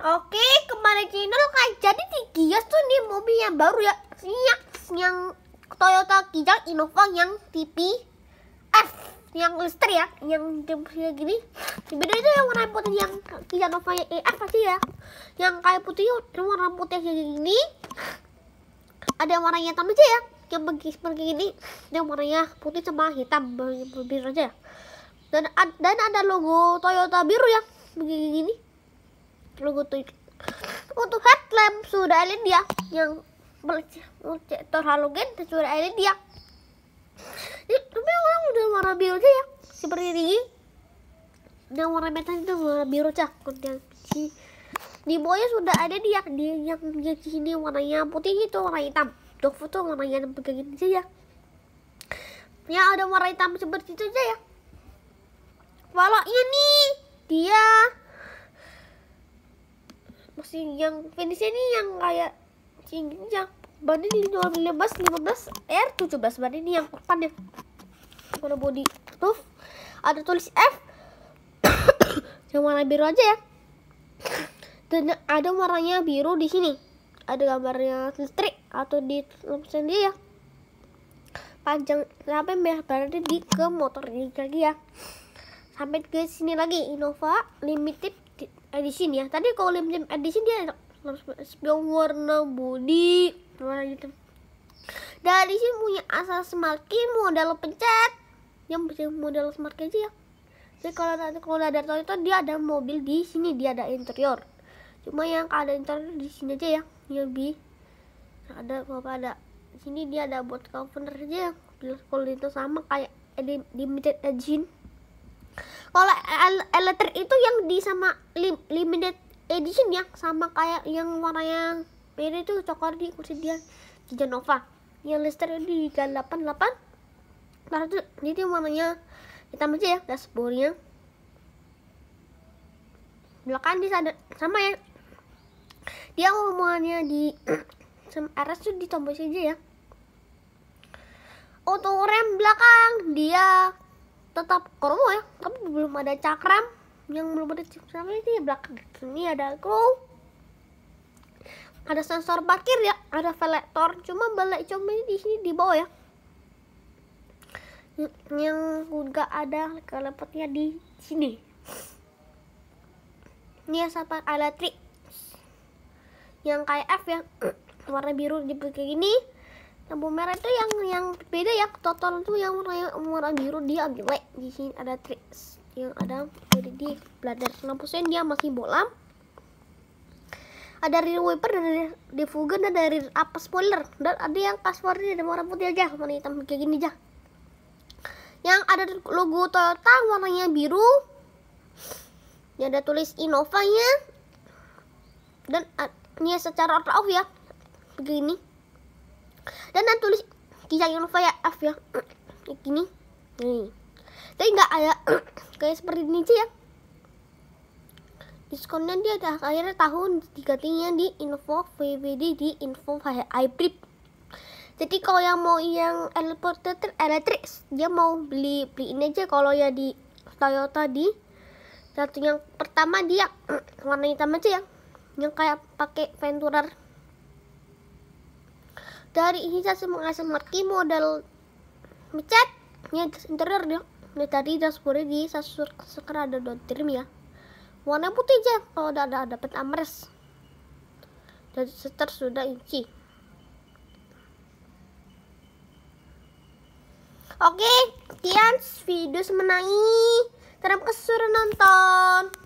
Oke, kemarin channel kayak jadi di Gias tuh nih mobil yang baru ya. Yang, yang Toyota Kijang Innova yang tipe F yang listrik ya, yang kayak gini. Beda itu yang warna putih yang Kijang Innova yang EF pasti ya. Yang kayak putih yang warna putih kayak gini. Ada yang warnanya hitam aja ya. Yang bagi seperti ini, yang warnanya putih sama hitam biru aja ya. Dan, dan ada logo Toyota biru ya, begini gini untuk headlamp sudah elit dia yang terlalu halogen sudah elit dia tapi orang udah warna biru aja ya seperti ini yang warna merah itu warna biru cakut yang di, di bawahnya sudah ada dia dia yang di sini warnanya putih itu warna hitam dok foto warnanya begini saja ya. ya ada warna hitam seperti itu aja ya walau ini dia masih yang finishnya ini yang kayak yang ban ini 15 15 R 17 ban ini yang depan ya kalau body tuh ada tulis F yang warna biru aja ya dan ada warnanya biru di sini ada gambarnya listrik atau di lampu dia ya panjang sampai merah berarti di ke motor ini lagi ya sampai ke sini lagi Innova Limited edition ya tadi kalau lim lim edition dia spion warna body warna hitam dari sini punya asal semakin modal pencet yang modal smart aja ya jadi kalau nanti kalau ada itu dia ada mobil di sini dia ada interior cuma yang ada interior di sini aja ya yang ada ada apa ada sini dia ada buat cover aja ya kalau itu sama kayak edit limited edition kalau letter itu yang di sama limited edition ya sama kayak yang warna yang biru itu coklat di kursi dia di Genova yang Lister di 88 nah itu jadi warnanya hitam aja ya dashboardnya belakang di sana sama ya dia ngomongannya di sama RS di tombol saja ya auto rem belakang dia tetap kromo ya tapi belum ada cakram yang belum ada cakram ini di belakang sini ada kru, ada sensor parkir ya ada velator, cuma velek cuma ini di sini di bawah ya yang juga ada kelepotnya di sini ini ya sapa elektrik yang kayak F ya warna biru di kayak gini lampu merah itu yang yang beda ya total tuh yang warna warna biru dia jelek di sini ada tricks yang ada jadi di bladder lampu sen dia masih bolam ada rear wiper dari diffuser dan dari apa spoiler dan ada yang ini warna warna putih aja warna hitam kayak gini aja yang ada logo Toyota warnanya biru yang ada tulis Innova nya dan ah, ini secara out off ya begini dan dan tulis kisah lupa ya Af ya gini nih tapi nggak ada kayak seperti ini sih ya diskonnya dia ada akhirnya tahun digantinya di info VVD di info iPrip jadi kalau yang mau yang elevator elektrik dia mau beli beli ini aja kalau ya di Toyota di satu yang pertama dia warna hitam aja ya yang kayak pakai Venturer dari ini saya semoga mengasematkan modal ini interior dong. Ini tadi dashboardnya di sasur sekarang ada trim ya. Warna putih aja kalau udah ada dapat amres. Dan seter sudah inci. Oke, sekian video semenangi. Terima kasih sudah nonton.